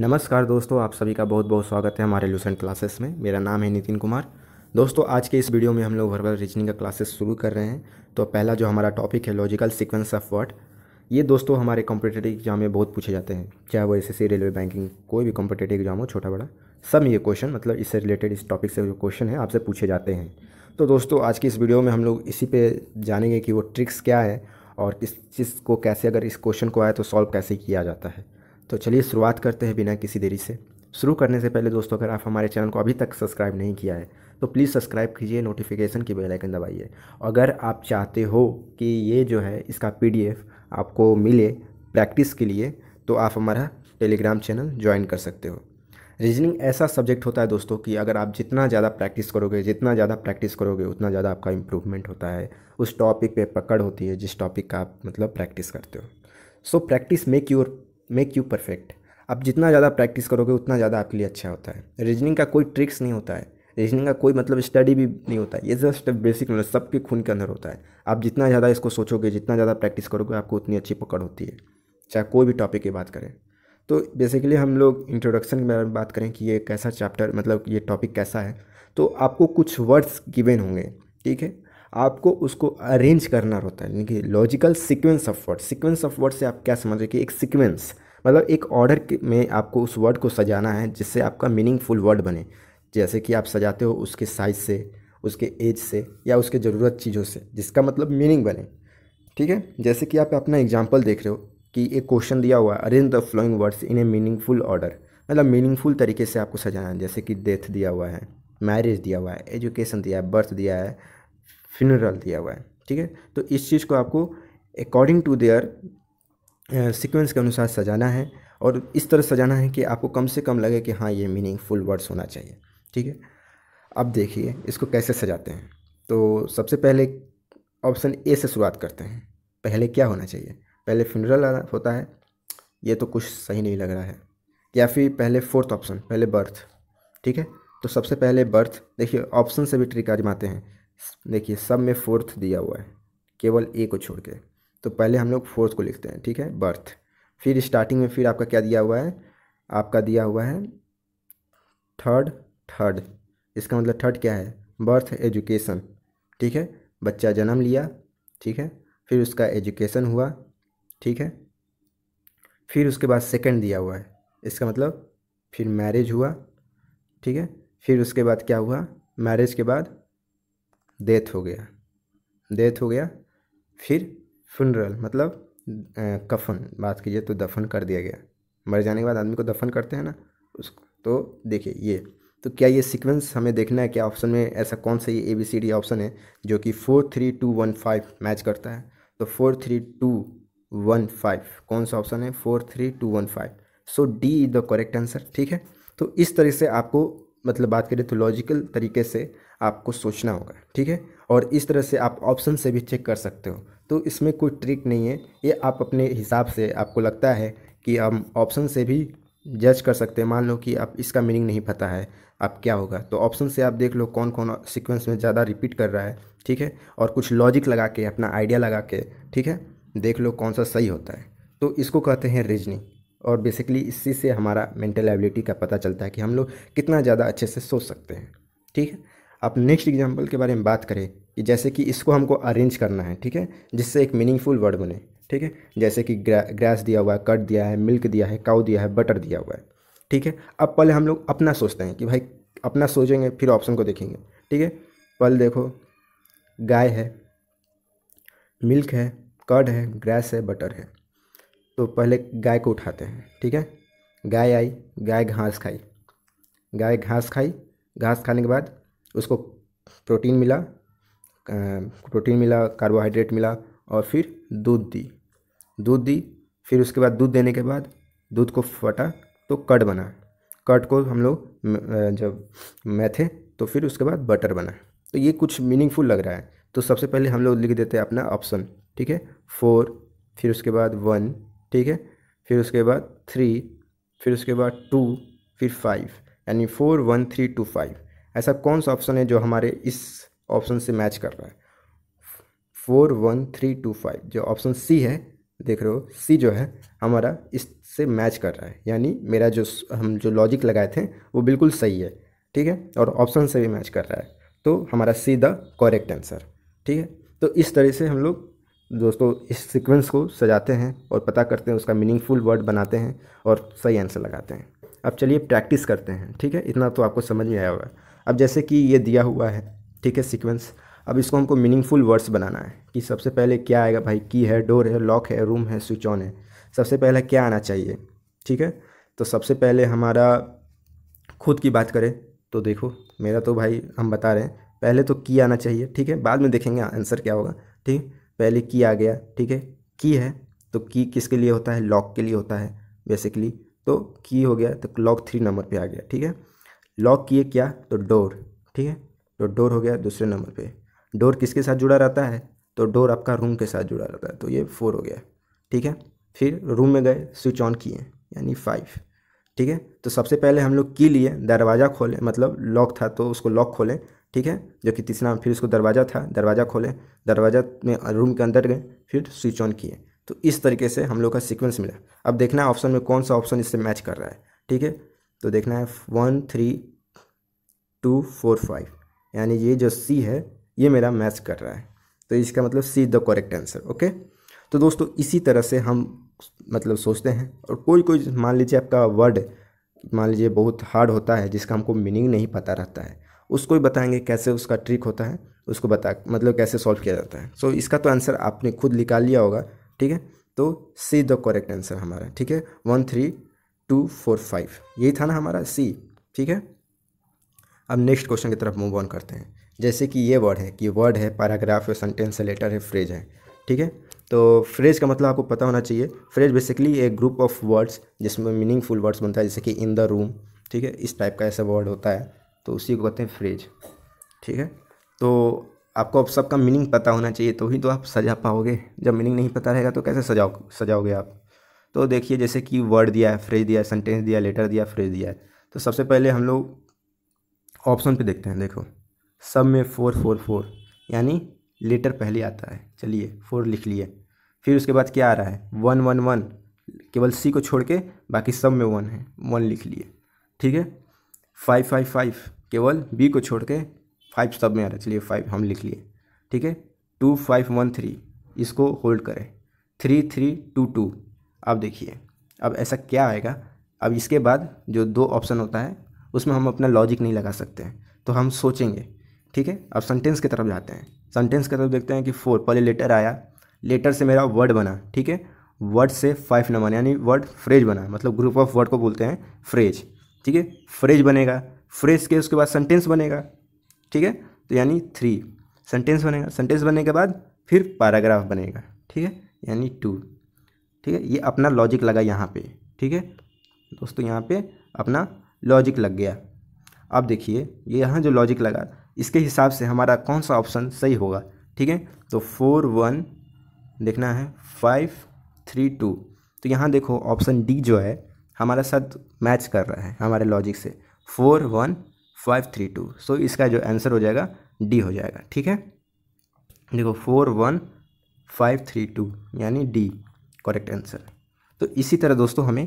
नमस्कार दोस्तों आप सभी का बहुत बहुत स्वागत है हमारे लूसेंट क्लासेस में मेरा नाम है नितिन कुमार दोस्तों आज के इस वीडियो में हम लोग वर्बल रीजनिंग का क्लासेस शुरू कर रहे हैं तो पहला जो हमारा टॉपिक है लॉजिकल सीक्वेंस ऑफ वर्ड ये दोस्तों हमारे कॉम्पिटेटिव एग्जाम में बहुत पूछे जाते हैं चाहे वो एस रेलवे बैंकिंग कोई भी कॉम्पिटेटिव एग्जाम हो छोटा बड़ा सब ये क्वेश्चन मतलब इससे रिलेटेड इस टॉपिक से जो क्वेश्चन है आपसे पूछे जाते हैं तो दोस्तों आज की इस वीडियो में हम लोग इसी पे जानेंगे कि वो ट्रिक्स क्या है और इस चीज़ को कैसे अगर इस क्वेश्चन को आए तो सॉल्व कैसे किया जाता है तो चलिए शुरुआत करते हैं बिना किसी देरी से शुरू करने से पहले दोस्तों अगर आप हमारे चैनल को अभी तक सब्सक्राइब नहीं किया है तो प्लीज़ सब्सक्राइब कीजिए नोटिफिकेशन की बेल आइकन दबाइए अगर आप चाहते हो कि ये जो है इसका पीडीएफ आपको मिले प्रैक्टिस के लिए तो आप हमारा टेलीग्राम चैनल ज्वाइन कर सकते हो रीजनिंग ऐसा सब्जेक्ट होता है दोस्तों कि अगर आप जितना ज़्यादा प्रैक्टिस करोगे जितना ज़्यादा प्रैक्टिस करोगे उतना ज़्यादा आपका इम्प्रूवमेंट होता है उस टॉपिक पे पकड़ होती है जिस टॉपिक का आप मतलब प्रैक्टिस करते हो so practice make your make you perfect आप जितना ज़्यादा प्रैक्टिस करोगे उतना ज़्यादा आपके लिए अच्छा होता है रीजनिंग का कोई ट्रिक्स नहीं होता है रीजनिंग का कोई मतलब स्टडी भी नहीं होता है ये जस्ट बेसिक नॉलेज सबके खून के अंदर होता है आप जितना ज़्यादा इसको सोचोगे जितना ज़्यादा प्रैक्टिस करोगे आपको उतनी अच्छी पकड़ होती है चाहे कोई भी टॉपिक की बात करें तो बेसिकली हम लोग इंट्रोडक्शन के बारे में बात करें कि ये कैसा चैप्टर मतलब ये टॉपिक कैसा है तो आपको कुछ वर्ड्स गिवेन होंगे ठीक है आपको उसको अरेंज करना होता है यानी कि logical sequence of word sequence of word से आप क्या समझ रहे कि एक सिक्वेंस मतलब एक ऑर्डर में आपको उस वर्ड को सजाना है जिससे आपका मीनिंगफुल वर्ड बने जैसे कि आप सजाते हो उसके साइज से उसके एज से या उसके ज़रूरत चीज़ों से जिसका मतलब मीनिंग बने ठीक है जैसे कि आप अपना एग्जाम्पल देख रहे हो कि एक क्वेश्चन दिया हुआ है arrange the flowing words in a meaningful order मतलब मीनिंगफुल तरीके से आपको सजाना है जैसे कि डेथ दिया हुआ है मैरिज दिया हुआ है एजुकेशन दिया है बर्थ दिया है फ्यूनरल दिया हुआ है ठीक है तो इस चीज़ को आपको अकॉर्डिंग टू देयर सिक्वेंस के अनुसार सजाना है और इस तरह सजाना है कि आपको कम से कम लगे कि हाँ ये मीनिंगफुल वर्ड्स होना चाहिए ठीक है अब देखिए इसको कैसे सजाते हैं तो सबसे पहले ऑप्शन ए से शुरुआत करते हैं पहले क्या होना चाहिए पहले फ्यूनरल होता है ये तो कुछ सही नहीं लग रहा है या फिर पहले फोर्थ ऑप्शन पहले बर्थ ठीक है तो सबसे पहले बर्थ देखिए ऑप्शन से भी ट्रिक आजमाते हैं देखिए सब में फोर्थ दिया हुआ है केवल ए को छोड़ के तो पहले हम लोग फोर्थ को लिखते हैं ठीक है बर्थ फिर स्टार्टिंग में फिर आपका क्या दिया हुआ है आपका दिया हुआ है थर्ड थर्ड इसका मतलब थर्ड क्या है बर्थ एजुकेशन ठीक है बच्चा जन्म लिया ठीक है फिर उसका एजुकेशन हुआ ठीक है फिर उसके बाद सेकंड दिया हुआ है इसका मतलब फिर मैरिज हुआ ठीक है फिर उसके बाद क्या हुआ मैरिज के बाद डेथ हो गया डेथ हो गया फिर फुनरल मतलब कफन बात कीजिए तो दफन कर दिया गया मर जाने के बाद आदमी को दफन करते हैं ना उसको तो देखिए ये तो क्या ये सीक्वेंस हमें देखना है क्या ऑप्शन में ऐसा कौन सा ये A B C D option है जो कि four three two one five match करता है तो four three two one five कौन सा ऑप्शन है four three two one five so D is the correct answer ठीक है तो इस तरह से आपको मतलब बात करें तो लॉजिकल तरीके से आपको सोचना होगा ठीक है और इस तरह से आप ऑप्शन से भी चेक कर सकते हो तो इसमें कोई ट्रिक नहीं है ये आप अपने हिसाब से आपको लगता है कि हम ऑप्शन से भी जज कर सकते हैं मान लो कि आप इसका मीनिंग नहीं पता है आप क्या होगा तो ऑप्शन से आप देख लो कौन कौन सीक्वेंस में ज़्यादा रिपीट कर रहा है ठीक है और कुछ लॉजिक लगा के अपना आइडिया लगा के ठीक है देख लो कौन सा सही होता है तो इसको कहते हैं रीजनिंग और बेसिकली इसी से हमारा मेंटल एबिलिटी का पता चलता है कि हम लोग कितना ज़्यादा अच्छे से सोच सकते हैं ठीक है अब नेक्स्ट एग्जाम्पल के बारे में बात करें कि जैसे कि इसको हमको अरेंज करना है ठीक है जिससे एक मीनिंगफुल वर्ड बने ठीक है जैसे कि ग्रा, ग्रास दिया हुआ है कट दिया है मिल्क दिया है काउ दिया है बटर दिया हुआ है ठीक है अब पहले हम लोग अपना सोचते हैं कि भाई अपना सोचेंगे फिर ऑप्शन को देखेंगे ठीक है पहले देखो गाय है मिल्क है कड है ग्रास है बटर है तो पहले गाय को उठाते हैं ठीक है गाय आई गाय घास खाई गाय घास खाई घास खाने के बाद उसको प्रोटीन मिला प्रोटीन मिला कार्बोहाइड्रेट मिला और फिर दूध दी दूध दी फिर उसके बाद दूध देने के बाद दूध को फटा तो कट बना कट को हम लोग जब मैथे तो फिर उसके बाद बटर बना तो ये कुछ मीनिंगफुल लग रहा है तो सबसे पहले हम लोग लिख देते हैं अपना ऑप्शन ठीक है फोर फिर उसके बाद वन ठीक है फिर उसके बाद थ्री फिर उसके बाद टू फिर फाइव यानी four one three two five ऐसा कौन सा ऑप्शन है जो हमारे इस ऑप्शन से मैच कर रहा है four one three two five जो ऑप्शन सी है देख रहे हो सी जो है हमारा इससे मैच कर रहा है यानी मेरा जो हम जो लॉजिक लगाए थे वो बिल्कुल सही है ठीक है और ऑप्शन से भी मैच कर रहा है तो हमारा सी द करेक्ट आंसर ठीक है तो इस तरह से हम लोग दोस्तों इस सीक्वेंस को सजाते हैं और पता करते हैं उसका मीनिंगफुल वर्ड बनाते हैं और सही आंसर लगाते हैं अब चलिए प्रैक्टिस करते हैं ठीक है इतना तो आपको समझ में आया होगा अब जैसे कि ये दिया हुआ है ठीक है सीक्वेंस अब इसको हमको मीनिंगफुल वर्ड्स बनाना है कि सबसे पहले क्या आएगा भाई की है डोर है लॉक है रूम है स्विच ऑन है सबसे पहले क्या आना चाहिए ठीक है तो सबसे पहले हमारा खुद की बात करें तो देखो मेरा तो भाई हम बता रहे हैं पहले तो की आना चाहिए ठीक है बाद में देखेंगे आंसर क्या होगा ठीक पहले की आ गया ठीक है की है तो की किसके लिए होता है लॉक के लिए होता है बेसिकली तो की हो गया तो लॉक थ्री नंबर पे आ गया ठीक है लॉक किए क्या तो डोर ठीक है तो डोर हो गया दूसरे नंबर पे डोर किसके साथ जुड़ा रहता है तो डोर आपका रूम के साथ जुड़ा रहता है तो ये फोर हो गया ठीक है फिर रूम में गए स्विच ऑन किए यानी फाइव ठीक है तो सबसे पहले हम लोग की लिए दरवाज़ा खोलें मतलब लॉक था तो उसको लॉक खोलें ठीक है जो कि तीसरा फिर उसको दरवाज़ा था दरवाज़ा खोलें दरवाज़ा में रूम के अंदर गए फिर स्विच ऑन किए तो इस तरीके से हम लोग का सीक्वेंस मिला अब देखना ऑप्शन में कौन सा ऑप्शन इससे मैच कर रहा है ठीक है तो देखना है one three two four five यानी ये जो सी है ये मेरा मैच कर रहा है तो इसका मतलब C the correct answer okay तो दोस्तों इसी तरह से हम मतलब सोचते हैं और कोई कोई मान लीजिए आपका वर्ड मान लीजिए बहुत हार्ड होता है जिसका हमको मीनिंग नहीं पता रहता है उसको ही बताएंगे कैसे उसका ट्रिक होता है उसको बता मतलब कैसे सॉल्व किया जाता है सो so, इसका तो आंसर आपने खुद निकाल लिया होगा ठीक है तो सी द करेक्ट आंसर हमारा ठीक है one three two four five यही था ना हमारा सी ठीक है अब नेक्स्ट क्वेश्चन की तरफ मूव ऑन करते हैं जैसे कि ये वर्ड है कि वर्ड है पैराग्राफ है सेंटेंस है लेटर है फ्रेज है ठीक है तो फ्रेज का मतलब आपको पता होना चाहिए फ्रेज बेसिकली एक ग्रुप ऑफ वर्ड्स जिसमें मीनिंगफुल वर्ड्स बनता है जैसे कि इन द रूम ठीक है इस टाइप का ऐसा वर्ड होता है तो उसी को कहते हैं फ्रेज ठीक है तो आपको अब सबका मीनिंग पता होना चाहिए तो ही तो आप सजा पाओगे जब मीनिंग नहीं पता रहेगा तो कैसे सजाओ सजाओगे आप तो देखिए जैसे कि वर्ड दिया है फ्रेज दिया है सेंटेंस दिया लेटर दिया फ्रेज दिया है तो सबसे पहले हम लोग ऑप्शन पे देखते हैं देखो सब में फोर फोर फोर यानी लेटर पहले आता है चलिए फोर लिख लिए फिर उसके बाद क्या आ रहा है वन वन वन केवल सी को छोड़ के बाकी सब में वन है वन लिख लिए ठीक है फाइव फाइव फाइव केवल बी को छोड़ के फाइव सब में आ रहा है चलिए फाइव हम लिख लिए ठीक है टू फाइव वन थ्री इसको होल्ड करें थ्री थ्री टू टू अब देखिए अब ऐसा क्या आएगा अब इसके बाद जो दो ऑप्शन होता है उसमें हम अपना लॉजिक नहीं लगा सकते हैं तो हम सोचेंगे ठीक है अब सेंटेंस की तरफ जाते हैं सेंटेंस की तरफ देखते हैं कि फोर पहले लेटर आया लेटर से मेरा वर्ड बना ठीक है वर्ड से फाइव नंबर यानी वर्ड फ्रेज बना मतलब ग्रुप ऑफ वर्ड को बोलते हैं फ्रेज ठीक है फ्रेज बनेगा फ्रेज के उसके बाद सेंटेंस बनेगा ठीक है तो यानी थ्री सेंटेंस बनेगा सेंटेंस बनने के बाद फिर पैराग्राफ बनेगा ठीक है यानी टू ठीक है ये अपना लॉजिक लगा यहाँ पे ठीक है दोस्तों यहाँ पे अपना लॉजिक लग गया अब देखिए ये यहाँ जो लॉजिक लगा इसके हिसाब से हमारा कौन सा ऑप्शन सही होगा ठीक है तो फोर वन देखना है फाइव थ्री टू तो यहाँ देखो ऑप्शन डी जो है हमारे साथ मैच कर रहा है हमारे लॉजिक से four one five three two so इसका जो आंसर हो जाएगा डी हो जाएगा ठीक है देखो four one five three two यानी डी करेक्ट आंसर तो इसी तरह दोस्तों हमें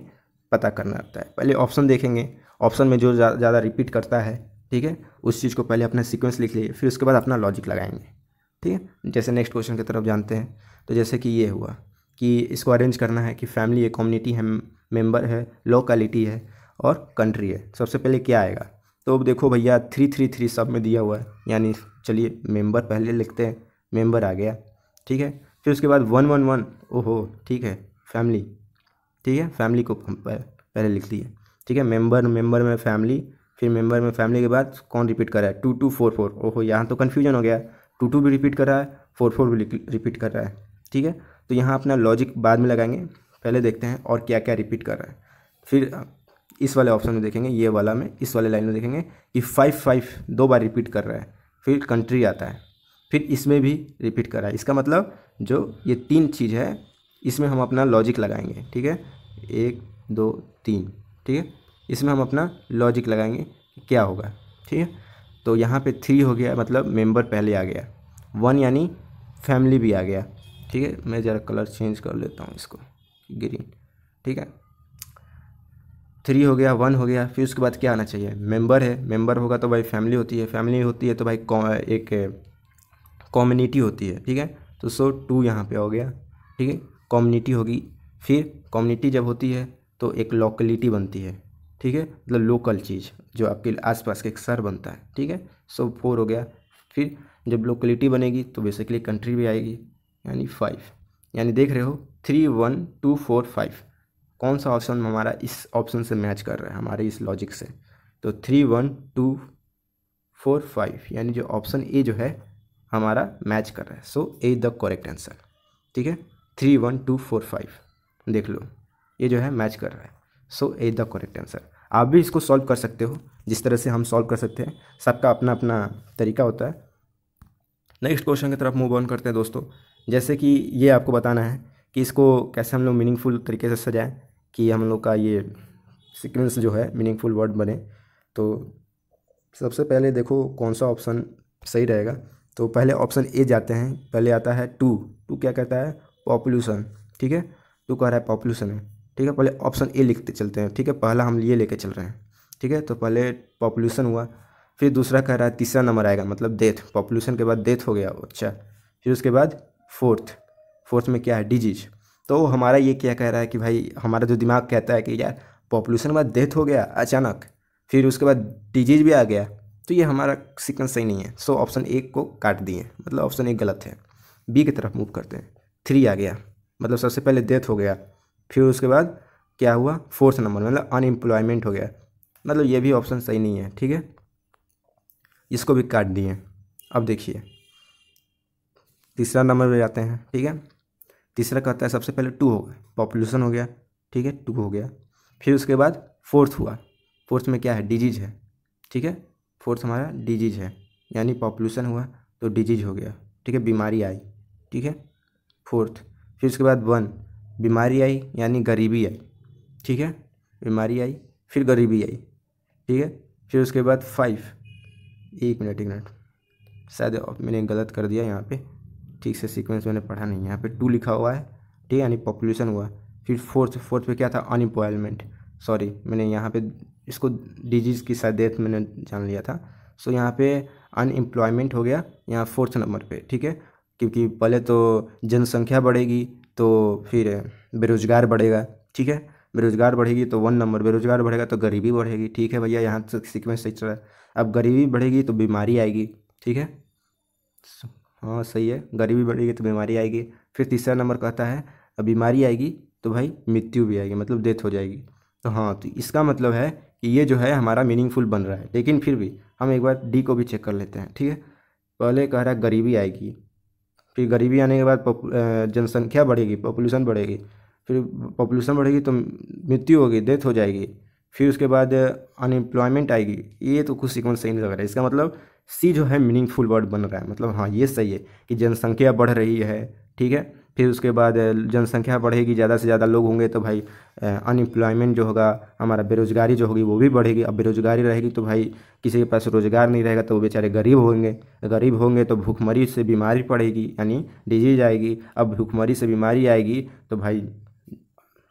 पता करना आता है पहले ऑप्शन देखेंगे ऑप्शन में जो ज़्यादा रिपीट करता है ठीक है उस चीज़ को पहले अपना सीक्वेंस लिख लीजिए फिर उसके बाद अपना लॉजिक लगाएंगे ठीक है जैसे नेक्स्ट क्वेश्चन की तरफ जानते हैं तो जैसे कि ये हुआ कि इसको अरेंज करना है कि फैमिली है कम्युनिटी है मेंबर है लोकेलिटी है और कंट्री है सबसे पहले क्या आएगा तो अब देखो भैया थ्री थ्री थ्री सब में दिया हुआ है यानी चलिए मेंबर पहले लिखते हैं मेंबर आ गया ठीक है फिर उसके बाद वन वन वन ओहो ठीक है फैमिली ठीक है फैमिली को हम पहले लिख दिए ठीक है मेंबर मेंबर में फैमिली फिर मेंबर में फैमिली के बाद कौन रिपीट कर रहा है टू टू फोर फोर ओहो यहाँ तो कन्फ्यूजन हो गया टू टू भी रिपीट कर रहा है फोर फोर भी रिपीट कर रहा है ठीक है तो यहाँ अपना लॉजिक बाद में लगाएंगे पहले देखते हैं और क्या क्या रिपीट कर रहा है फिर इस वाले ऑप्शन में देखेंगे ये वाला में इस वाले लाइन में देखेंगे कि फाइव फाइव दो बार रिपीट कर रहा है फिर कंट्री आता है फिर इसमें भी रिपीट करा इसका मतलब जो ये तीन चीज़ है इसमें हम अपना लॉजिक लगाएंगे ठीक है एक दो तीन ठीक है इसमें हम अपना लॉजिक लगाएंगे क्या होगा ठीक है तो यहाँ पे थ्री हो गया मतलब मेंबर पहले आ गया वन यानी फैमिली भी आ गया ठीक है मैं ज़रा कलर चेंज कर लेता हूँ इसको ग्रीन ठीक है थ्री हो गया वन हो गया फिर उसके बाद क्या आना चाहिए मेंबर है मेंबर होगा तो भाई फैमिली होती है फैमिली होती है तो भाई एक कॉम्युनिटी होती है ठीक है तो सो टू यहाँ पे हो गया ठीक है कॉम्युनिटी होगी फिर कॉम्युनिटी जब होती है तो एक लोकलिटी बनती है ठीक है मतलब लोकल चीज़ जो आपके आसपास के एक सर बनता है ठीक है सो फोर हो गया फिर जब लोकलिटी बनेगी तो बेसिकली कंट्री भी आएगी यानी फाइव यानी देख रहे हो three one two four five कौन सा ऑप्शन हमारा इस ऑप्शन से मैच कर रहा है हमारे इस लॉजिक से तो three one two four five यानी जो ऑप्शन ए जो है हमारा मैच कर रहा है so A the correct answer ठीक है three one two four five देख लो ये जो है मैच कर रहा है so A the correct answer आप भी इसको सॉल्व कर सकते हो जिस तरह से हम सॉल्व कर सकते हैं सबका अपना अपना तरीका होता है नेक्स्ट क्वेश्चन की तरफ मूव ऑन करते हैं दोस्तों जैसे कि ये आपको बताना है कि इसको कैसे हम लोग मीनिंगफुल तरीके से सजाएं कि हम लोग का ये सिक्वेंस जो है मीनिंगफुल वर्ड बने तो सबसे पहले देखो कौन सा ऑप्शन सही रहेगा तो पहले ऑप्शन ए जाते हैं पहले आता है टू टू क्या कहता है पॉपुलेशन ठीक है टू कह रहा है पॉपुलेशन है ठीक है पहले ऑप्शन ए लिखते चलते हैं ठीक है पहला हम ये लेके चल रहे हैं ठीक है तो पहले पॉपुलेशन हुआ फिर दूसरा कह रहा है तीसरा नंबर आएगा मतलब डेथ पॉपुलेशन के बाद डेथ हो गया अच्छा फिर उसके बाद फोर्थ फोर्थ में क्या है डिजीज तो हमारा ये क्या कह रहा है कि भाई हमारा जो दिमाग कहता है कि यार पॉपुलेशन के बाद डेथ हो गया अचानक फिर उसके बाद डिजीज भी आ गया तो ये हमारा सीक्वेंस सही नहीं है सो so, ऑप्शन एक को काट दिए मतलब ऑप्शन एक गलत है बी की तरफ मूव करते हैं थ्री आ गया मतलब सबसे पहले डेथ हो गया फिर उसके बाद क्या हुआ फोर्थ नंबर मतलब अनएम्प्लॉयमेंट हो गया मतलब ये भी ऑप्शन सही नहीं है ठीक है इसको भी काट दिए अब देखिए तीसरा नंबर पर जाते हैं ठीक है तीसरा कहता है सबसे पहले टू हो गया पॉपुलेशन हो गया ठीक है टू हो गया फिर उसके बाद फोर्थ हुआ फोर्थ में क्या है डिजीज है ठीक है फोर्थ हमारा डिजीज है यानी पॉपुलेशन हुआ तो डिजीज हो गया ठीक है बीमारी आई ठीक है फोर्थ फिर उसके बाद वन बीमारी आई यानी गरीबी आई ठीक है बीमारी आई फिर गरीबी आई ठीक है फिर उसके बाद फाइव एक मिनट एक मिनट शायद मैंने गलत कर दिया यहाँ पे ठीक से सीक्वेंस मैंने पढ़ा नहीं यहाँ पे टू लिखा हुआ है ठीक है यानी पॉपुलेशन हुआ फिर फोर्थ फोर्थ पे क्या था अनएम्प्लॉयमेंट सॉरी मैंने यहाँ पे इसको डिजीज़ की शायद डेथ मैंने जान लिया था सो so, यहाँ पे अनएम्प्लॉयमेंट हो गया यहाँ फोर्थ नंबर पे ठीक है क्योंकि पहले तो जनसंख्या बढ़ेगी तो फिर बेरोज़गार बढ़ेगा ठीक है बेरोज़गार बढ़ेगी तो वन नंबर बेरोज़गार बढ़ेगा तो गरीबी बढ़ेगी ठीक है भैया यहाँ तक सिक्वेंस सही चल रहा है अब गरीबी बढ़ेगी तो बीमारी आएगी ठीक है हाँ सही है गरीबी बढ़ेगी तो बीमारी आएगी फिर तीसरा नंबर कहता है अब बीमारी आएगी तो भाई मृत्यु भी आएगी मतलब डेथ हो जाएगी तो हाँ तो इसका मतलब है कि ये जो है हमारा मीनिंगफुल बन रहा है लेकिन फिर भी हम एक बार डी को भी चेक कर लेते हैं ठीक है पहले कह रहा है गरीबी आएगी फिर गरीबी आने के बाद जनसंख्या बढ़ेगी पॉपुलेशन बढ़ेगी फिर पॉपुलेशन बढ़ेगी तो मृत्यु होगी डेथ हो जाएगी फिर उसके बाद अनएम्प्लॉयमेंट आएगी ये तो कुछ सिक्वेंस सही नहीं लग रहा है इसका मतलब सी जो है मीनिंगफुल वर्ड बन रहा है मतलब हाँ ये सही है कि जनसंख्या बढ़ रही है ठीक है फिर उसके बाद जनसंख्या बढ़ेगी ज़्यादा से ज़्यादा लोग होंगे तो भाई अनएम्प्लॉयमेंट जो होगा हमारा बेरोज़गारी जो होगी वो भी बढ़ेगी अब बेरोज़गारी रहेगी तो भाई किसी के पास रोज़गार नहीं रहेगा तो वो बेचारे गरीब होंगे गरीब होंगे तो भूखमरी से बीमारी पड़ेगी यानी डिजीज आएगी अब भूखमरी से बीमारी आएगी तो भाई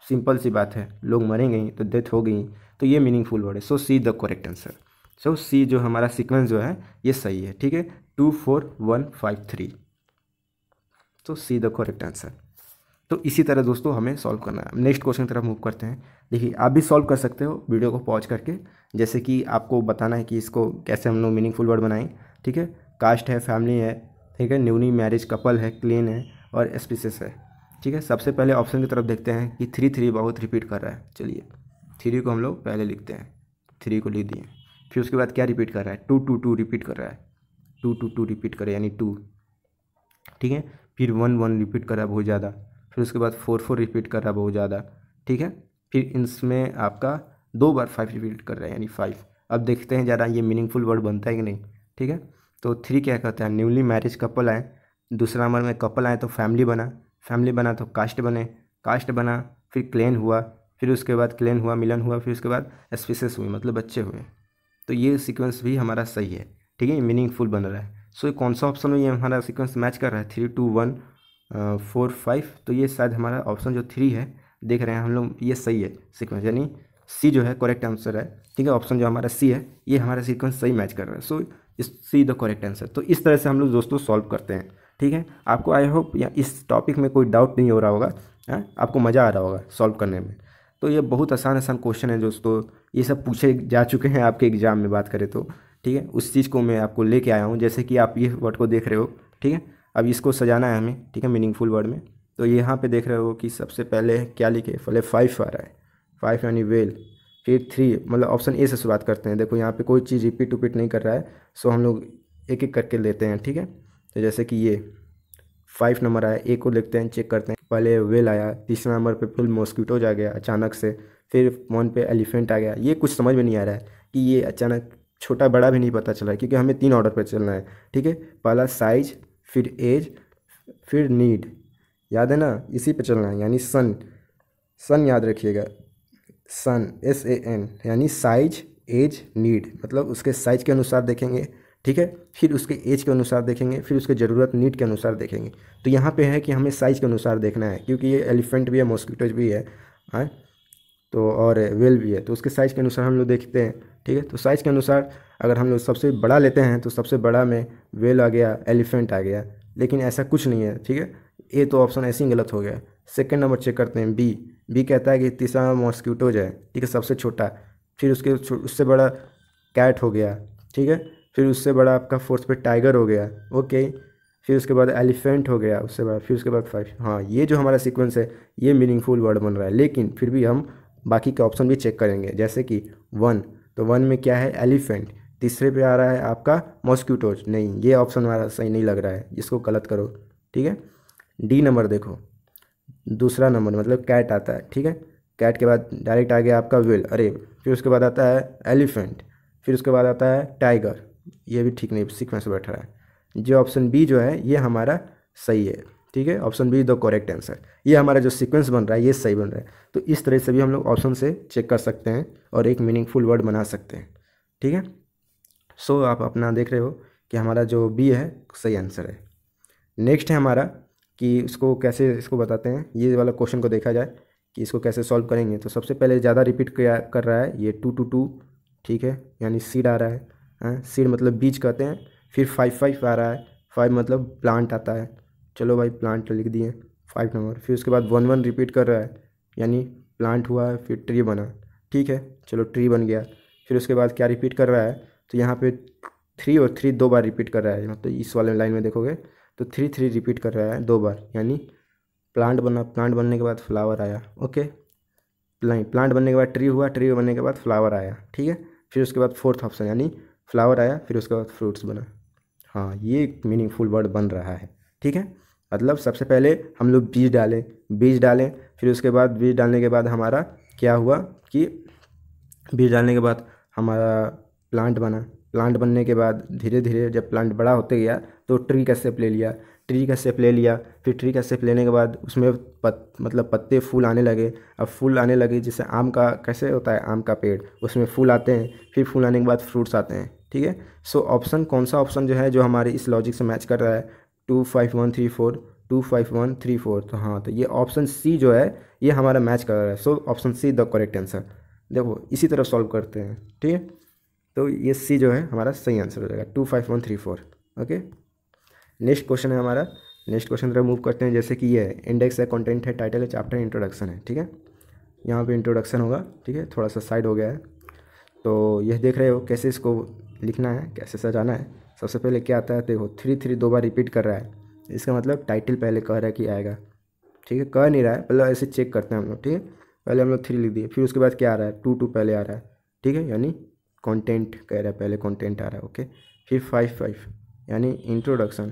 सिंपल सी बात है लोग मरेंगे ही तो डेथ हो गई तो ये मीनिंगफुल वर्ड है so C the correct answer so C जो हमारा सिक्वेंस जो है ये सही है ठीक है two four one five three तो सी द करेक्ट आंसर तो इसी तरह दोस्तों हमें सॉल्व करना है नेक्स्ट क्वेश्चन की तरफ मूव करते हैं देखिए आप भी सॉल्व कर सकते हो वीडियो को पॉज करके जैसे कि आपको बताना है कि इसको कैसे हम लोग मीनिंगफुल वर्ड बनाएं ठीक है कास्ट है फैमिली है ठीक है न्यूनी मैरिज कपल है क्लीन है और स्पीसीस है ठीक है सबसे पहले ऑप्शन की तरफ देखते हैं कि थ्री थ्री बहुत रिपीट कर रहा है चलिए थ्री को हम लोग पहले लिखते हैं थ्री को लिख दिए फिर उसके बाद क्या रिपीट कर रहा है टू टू टू रिपीट कर रहा है टू टू टू रिपीट करें यानी टू ठीक है फिर वन वन रिपीट करा बहुत ज़्यादा फिर उसके बाद फोर फोर रिपीट करा बहुत ज़्यादा ठीक है फिर इसमें आपका दो बार फाइव रिपीट कर रहा है यानी फाइव अब देखते हैं ज़्यादा ये मीनिंगफुल वर्ड बनता है कि नहीं ठीक है तो थ्री क्या कहता है न्यूली मैरिज कपल आए दूसरा नंबर में कपल आए तो फैमिली बना फैमिली बना तो कास्ट बने कास्ट बना फिर क्लेन हुआ फिर उसके बाद क्लेन हुआ मिलन हुआ फिर उसके बाद स्पीसेस हुए मतलब बच्चे हुए तो ये सिक्वेंस भी हमारा सही है ठीक है मीनिंगफुल बन रहा है सो ये कौन सा ऑप्शन में ये हमारा सीक्वेंस मैच कर रहा है three two one four five तो ये शायद हमारा ऑप्शन जो थ्री है देख रहे हैं हम लोग ये सही है सीक्वेंस यानी सी जो है करेक्ट आंसर है ठीक है ऑप्शन जो हमारा सी है ये हमारा सीक्वेंस सही मैच कर रहा है सो इस सी द करेक्ट आंसर तो इस तरह से हम लोग दोस्तों सॉल्व करते हैं ठीक है आपको आई होप या इस टॉपिक में कोई डाउट नहीं हो रहा होगा है? हाँ? आपको मज़ा आ रहा होगा सॉल्व करने में तो ये बहुत आसान आसान क्वेश्चन है दोस्तों ये सब पूछे जा चुके हैं आपके एग्ज़ाम में बात करें तो ठीक है उस चीज़ को मैं आपको लेके आया हूँ जैसे कि आप ये वर्ड को देख रहे हो ठीक है अब इसको सजाना है हमें ठीक है मीनिंगफुल वर्ड में तो यहाँ पे देख रहे हो कि सबसे पहले क्या लिखे पहले फाइव आ रहा है फाइव यानी वेल फिर थ्री मतलब ऑप्शन ए से शुरुआत करते हैं देखो यहाँ पे कोई चीज़ रिपीट उपीट नहीं कर रहा है सो हम लोग एक एक करके लेते हैं ठीक है तो जैसे कि ये फाइव नंबर आया ए को लिखते हैं चेक करते हैं पहले वेल आया तीसरे नंबर पे फुल मॉस्किटोज आ गया अचानक से फिर वन पे एलिफेंट आ गया ये कुछ समझ में नहीं आ रहा है कि ये अचानक छोटा बड़ा भी नहीं पता चला है क्योंकि हमें तीन ऑर्डर पर चलना है ठीक है पहला साइज फिर एज फिर नीड याद है ना इसी पे चलना है यानी सन सन याद रखिएगा सन एस ए एन यानी साइज एज नीड मतलब उसके साइज के अनुसार देखेंगे ठीक है फिर उसके एज के अनुसार देखेंगे फिर उसके ज़रूरत नीड के अनुसार देखेंगे तो यहाँ पे है कि हमें साइज़ के अनुसार देखना है क्योंकि ये एलिफेंट भी है मॉस्किटोज भी है हाँ तो और वेल भी है तो उसके साइज़ के अनुसार हम लोग देखते हैं ठीक है तो साइज़ के अनुसार अगर हम लोग सबसे बड़ा लेते हैं तो सबसे बड़ा में वेल आ गया एलिफेंट आ गया लेकिन ऐसा कुछ नहीं है ठीक है ए तो ऑप्शन ऐसे ही गलत हो गया सेकेंड नंबर चेक करते हैं बी बी कहता है कि तीसरा मॉस्क्यूटोज है ठीक है सबसे छोटा फिर उसके उससे बड़ा कैट हो गया ठीक है फिर उससे बड़ा आपका फोर्थ पे टाइगर हो गया ओके फिर उसके बाद एलिफेंट हो गया उससे बड़ा फिर उसके बाद फाइव हाँ ये जो हमारा सिक्वेंस है ये मीनिंगफुल वर्ड बन रहा है लेकिन फिर भी हम बाकी के ऑप्शन भी चेक करेंगे जैसे कि वन तो वन में क्या है एलिफेंट तीसरे पे आ रहा है आपका मॉस्क्यूटोज नहीं ये ऑप्शन हमारा सही नहीं लग रहा है इसको गलत करो ठीक है डी नंबर देखो दूसरा नंबर मतलब कैट आता है ठीक है कैट के बाद डायरेक्ट आ गया आपका विल अरे फिर उसके बाद आता है एलिफेंट फिर उसके बाद आता है टाइगर ये भी ठीक नहीं सिक्वेंस बैठ रहा है जो ऑप्शन बी जो है ये हमारा सही है ठीक है option B the correct answer ये हमारा जो सीक्वेंस बन रहा है ये सही बन रहा है तो इस तरह से भी हम लोग ऑप्शन से चेक कर सकते हैं और एक मीनिंगफुल वर्ड बना सकते हैं ठीक है सो so, आप अपना देख रहे हो कि हमारा जो बी है सही आंसर है नेक्स्ट है हमारा कि इसको कैसे इसको बताते हैं ये वाला क्वेश्चन को देखा जाए कि इसको कैसे सॉल्व करेंगे तो सबसे पहले ज़्यादा रिपीट कर रहा है ये टू टू टू ठीक है यानी सीड आ रहा है सीड हाँ? मतलब बीज कहते हैं फिर फाइव फाइव आ रहा है फाइव मतलब प्लांट आता है चलो भाई प्लांट लिख दिए फाइव नंबर फिर उसके बाद वन वन रिपीट कर रहा है यानी प्लांट हुआ फिर ट्री बना ठीक है चलो ट्री बन गया फिर उसके बाद क्या रिपीट कर रहा है तो यहाँ पे थ्री और थ्री दो बार रिपीट कर रहा है मतलब इस वाले लाइन में देखोगे तो थ्री थ्री रिपीट कर रहा है दो बार यानी प्लांट बना प्लांट बनने के बाद फ्लावर आया ओके नहीं प्लांट बनने के बाद ट्री हुआ ट्री बनने के बाद फ्लावर आया ठीक है फिर उसके बाद फोर्थ ऑप्शन यानी फ्लावर आया फिर उसके बाद फ्रूट्स बना हाँ ये मीनिंगफुल वर्ड बन रहा है ठीक है मतलब सबसे पहले हम लोग बीज डालें बीज डालें फिर उसके बाद बीज डालने के बाद हमारा क्या हुआ कि बीज डालने के बाद हमारा प्लांट बना प्लांट बनने के बाद धीरे धीरे जब प्लांट बड़ा होते गया तो ट्री का सेप ले लिया ट्री का सेप ले लिया फिर ट्री का सेप लेने के बाद उसमें पत मतलब पत्ते फूल आने लगे अब फूल आने लगे जैसे आम का कैसे होता है आम का पेड़ उसमें फूल आते हैं फिर फूल आने के बाद फ्रूट्स आते हैं ठीक है सो ऑप्शन कौन सा ऑप्शन जो है जो हमारे इस लॉजिक से मैच कर रहा है two five one three four two five one three four तो हाँ तो ये ऑप्शन सी जो है ये हमारा मैच कर रहा है so option C the correct answer देखो इसी तरह सॉल्व करते हैं ठीक है तो ये सी जो है हमारा सही आंसर हो जाएगा two five one three four okay next question है हमारा नेक्स्ट क्वेश्चन तरह मूव करते हैं जैसे कि ये है इंडेक्स है कंटेंट है टाइटल है चैप्टर इंट्रोडक्शन है ठीक है यहाँ पे इंट्रोडक्शन होगा ठीक है थोड़ा सा साइड हो गया है तो यह देख रहे हो कैसे इसको लिखना है कैसे सजाना है सबसे पहले क्या आता है देखो थ्री थ्री दो बार रिपीट कर रहा है इसका मतलब टाइटल पहले कह रहा है कि आएगा ठीक है कह नहीं रहा है पहले ऐसे चेक करते हैं हम लोग ठीक है पहले हम लोग थ्री लिख दिए फिर उसके बाद क्या आ रहा है टू टू पहले आ रहा है ठीक है यानी कंटेंट कह रहा है पहले कंटेंट आ रहा है ओके फिर फाइव फाइव यानी इंट्रोडक्शन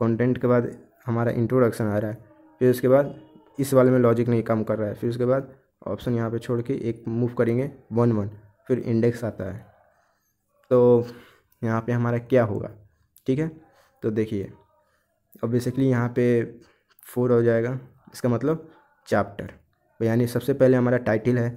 कंटेंट के बाद हमारा इंट्रोडक्शन आ रहा है फिर उसके बाद इस वाले में लॉजिक नहीं काम कर रहा है फिर उसके बाद ऑप्शन यहाँ पे छोड़ के एक मूव करेंगे वन वन फिर इंडेक्स आता है तो यहाँ पे हमारा क्या होगा ठीक है तो देखिए अब बेसिकली यहाँ पे फोर हो जाएगा इसका मतलब चैप्टर तो यानी सबसे पहले हमारा टाइटल है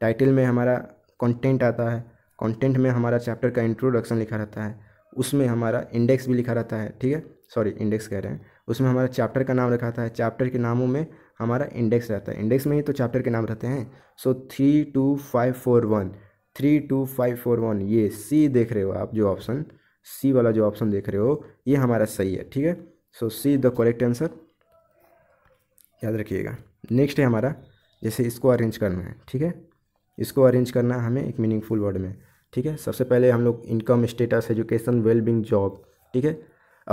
टाइटल में हमारा कंटेंट आता है कंटेंट में हमारा चैप्टर का इंट्रोडक्शन लिखा रहता है उसमें हमारा इंडेक्स भी लिखा रहता है ठीक है सॉरी इंडेक्स कह रहे हैं उसमें हमारा चैप्टर का नाम रखा था है चैप्टर के नामों में हमारा इंडेक्स रहता है इंडेक्स में ही तो चैप्टर के नाम रहते हैं so three two five four one three two five four one ये सी देख रहे हो आप जो ऑप्शन सी वाला जो ऑप्शन देख रहे हो ये हमारा सही है ठीक है so C is the correct answer याद रखिएगा नेक्स्ट है हमारा जैसे इसको अरेंज करना है ठीक है इसको अरेंज करना है हमें एक मीनिंगफुल वर्ड में ठीक है सबसे पहले हम लोग income status education wellbeing job ठीक है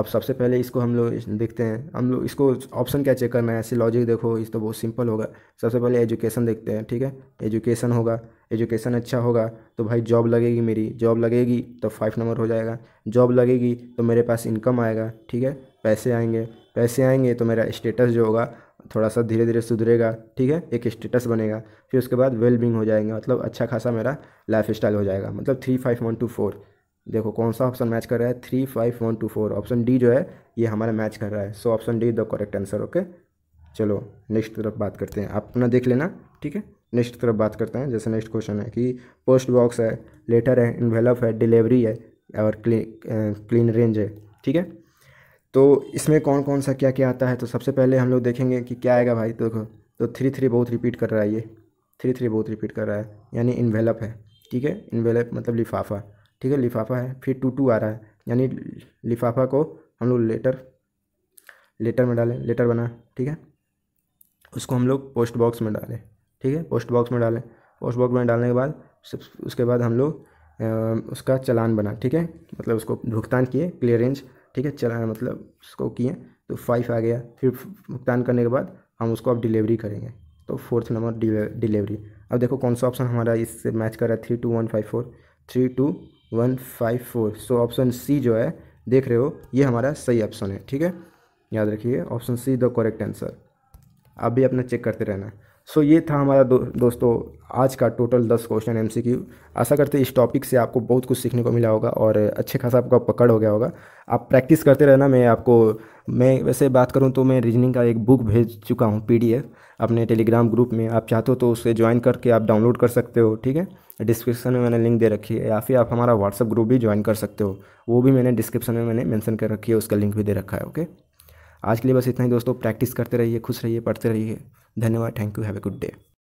अब सबसे पहले इसको हम लोग देखते हैं हम लोग इसको ऑप्शन क्या चेक करना है ऐसे लॉजिक देखो इस तो बहुत सिंपल होगा सबसे पहले एजुकेशन देखते हैं ठीक है एजुकेशन होगा एजुकेशन अच्छा होगा तो भाई जॉब लगेगी मेरी जॉब लगेगी तो फाइव नंबर हो जाएगा जॉब लगेगी तो मेरे पास इनकम आएगा ठीक है पैसे आएंगे पैसे आएंगे तो मेरा स्टेटस जो होगा थोड़ा सा धीरे धीरे सुधरेगा ठीक है एक स्टेटस बनेगा फिर उसके बाद वेलबिंग हो जाएंगे मतलब अच्छा खासा मेरा लाइफ स्टाइल हो जाएगा मतलब three five one two four देखो कौन सा ऑप्शन मैच कर रहा है three five one two four option D जो है ये हमारा मैच कर रहा है so option D the correct answer okay चलो नेक्स्ट तरफ बात करते हैं आप अपना देख लेना ठीक है नेक्स्ट तरफ बात करते हैं जैसे नेक्स्ट क्वेश्चन है कि पोस्ट बॉक्स है लेटर है इन्वेलप है डिलीवरी है और क्लीन क्लीन रेंज है ठीक है तो इसमें कौन कौन सा क्या क्या आता है तो सबसे पहले हम लोग देखेंगे कि क्या आएगा भाई तो देखो तो थ्री थ्री बहुत रिपीट कर रहा है ये थ्री थ्री बहुत रिपीट कर रहा है यानी इन्वेलप है ठीक है इन्वेलप मतलब लिफाफा ठीक है लिफाफा है फिर टू टू आ रहा है यानी लिफाफा को हम लोग लेटर लेटर में डालें लेटर बना ठीक है उसको हम लोग पोस्ट बॉक्स में डालें ठीक है पोस्ट बॉक्स में डालें पोस्ट बॉक्स में डालने के बाद उसके बाद हम लोग उसका चलान बना ठीक है मतलब उसको भुगतान किए क्लियरेंस ठीक है चलान मतलब उसको किए तो फाइव आ गया फिर भुगतान करने के बाद हम उसको अब डिलीवरी करेंगे तो फोर्थ नंबर डिलीवरी अब देखो कौन सा ऑप्शन हमारा इससे मैच कर रहा है three two one five four three two one five four so option C जो है देख रहे हो ये हमारा सही ऑप्शन है ठीक है याद रखिए option C the correct answer आप भी अपना चेक करते रहना सो ये था हमारा दो, दोस्तों आज का टोटल दस क्वेश्चन एम आशा करते इस टॉपिक से आपको बहुत कुछ सीखने को मिला होगा और अच्छे खासा आपका पकड़ हो गया होगा आप प्रैक्टिस करते रहना मैं आपको मैं वैसे बात करूँ तो मैं रीजनिंग का एक बुक भेज चुका हूँ पी अपने टेलीग्राम ग्रुप में आप चाहते हो तो उसे ज्वाइन करके आप डाउनलोड कर सकते हो ठीक है डिस्क्रिप्शन में मैंने लिंक दे रखी है या फिर आप हमारा व्हाट्सअप ग्रुप भी ज्वाइन कर सकते हो वो भी मैंने डिस्क्रिप्शन में मैंने मेंशन कर रखी है उसका लिंक भी दे रखा है ओके आज के लिए बस इतना ही दोस्तों प्रैक्टिस करते रहिए खुश रहिए पढ़ते रहिए धन्यवाद thank you have a good day